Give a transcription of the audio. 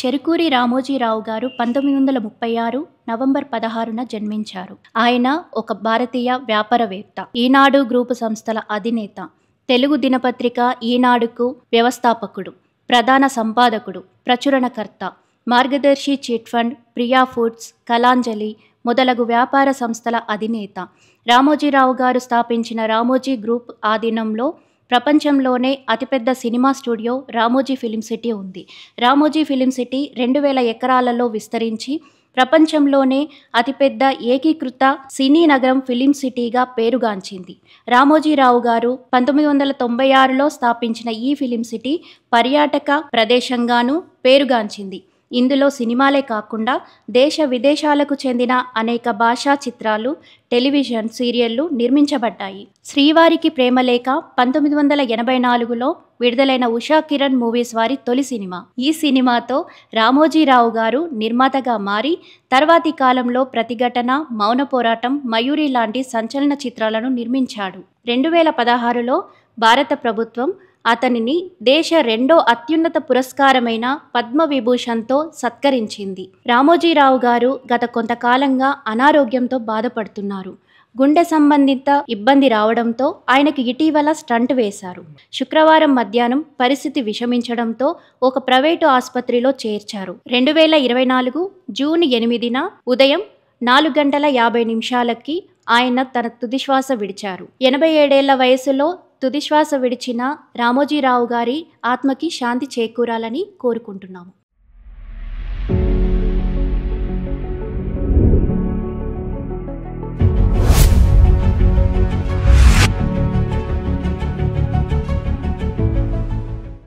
చెరుకూరి రామోజీరావు గారు పంతొమ్మిది వందల ముప్పై ఆరు నవంబర్ పదహారున జన్మించారు ఆయన ఒక భారతీయ వ్యాపారవేత్త ఈనాడు గ్రూపు సంస్థల అధినేత తెలుగు దినపత్రిక ఈనాడుకు వ్యవస్థాపకుడు ప్రధాన సంపాదకుడు ప్రచురణకర్త Margadarsi chit fund Priya foods Kalanjali మొదలగు వ్యాపార సంస్థల అధినేత రామోజీరావు గారు స్థాపించిన రామోజీ గ్రూప్ ఆధీనంలో ప్రపంచంలోనే అతిపెద్ద cinema studio Ramoji film city ఉంది రామోజీ ఫిలిం సిటీ రెండు వేల ఎకరాలలో విస్తరించి ప్రపంచంలోనే అతిపెద్ద ఏకీకృత సినీ నగరం ఫిలిం సిటీగా పేరుగాంచింది రామోజీరావు గారు పంతొమ్మిది వందల తొంభై ఆరులో స్థాపించిన ఈ ఫిలిం సిటీ పర్యాటక ప్రదేశంగాను పేరుగాంచింది ఇందులో సినిమాలే కాకుండా దేశ విదేశాలకు చెందిన అనేక భాషా చిత్రాలు టెలివిజన్ సీరియళ్లు నిర్మించబడ్డాయి శ్రీవారికి ప్రేమలేఖ పంతొమ్మిది వందల ఎనభై నాలుగులో విడుదలైన ఉషా కిరణ్ మూవీస్ వారి తొలి సినిమా ఈ సినిమాతో రామోజీరావు గారు నిర్మాతగా మారి తర్వాతి కాలంలో ప్రతిఘటన మౌన పోరాటం మయూరి లాంటి సంచలన చిత్రాలను నిర్మించాడు రెండు వేల పదహారులో భారత ప్రభుత్వం అతనిని దేశ రెండో అత్యున్నత పురస్కారమైన పద్మవిభూషణ్తో సత్కరించింది రామోజీరావు గారు గత కొంతకాలంగా అనారోగ్యంతో బాధపడుతున్నారు గుండె సంబంధిత ఇబ్బంది రావడంతో ఆయనకు ఇటీవల స్టంట్ వేశారు శుక్రవారం మధ్యాహ్నం పరిస్థితి విషమించడంతో ఒక ప్రైవేటు ఆసుపత్రిలో చేర్చారు రెండు వేల ఇరవై నాలుగు జూన్ ఎనిమిదిన ఉదయం నాలుగు గంటల యాభై నిమిషాలకి ఆయన తన తుదిశ్వాస విడిచారు ఎనభై ఏడేళ్ల వయసులో తుదిశ్వాస విడిచిన రామోజీరావు గారి ఆత్మకి శాంతి చేకూరాలని కోరుకుంటున్నాము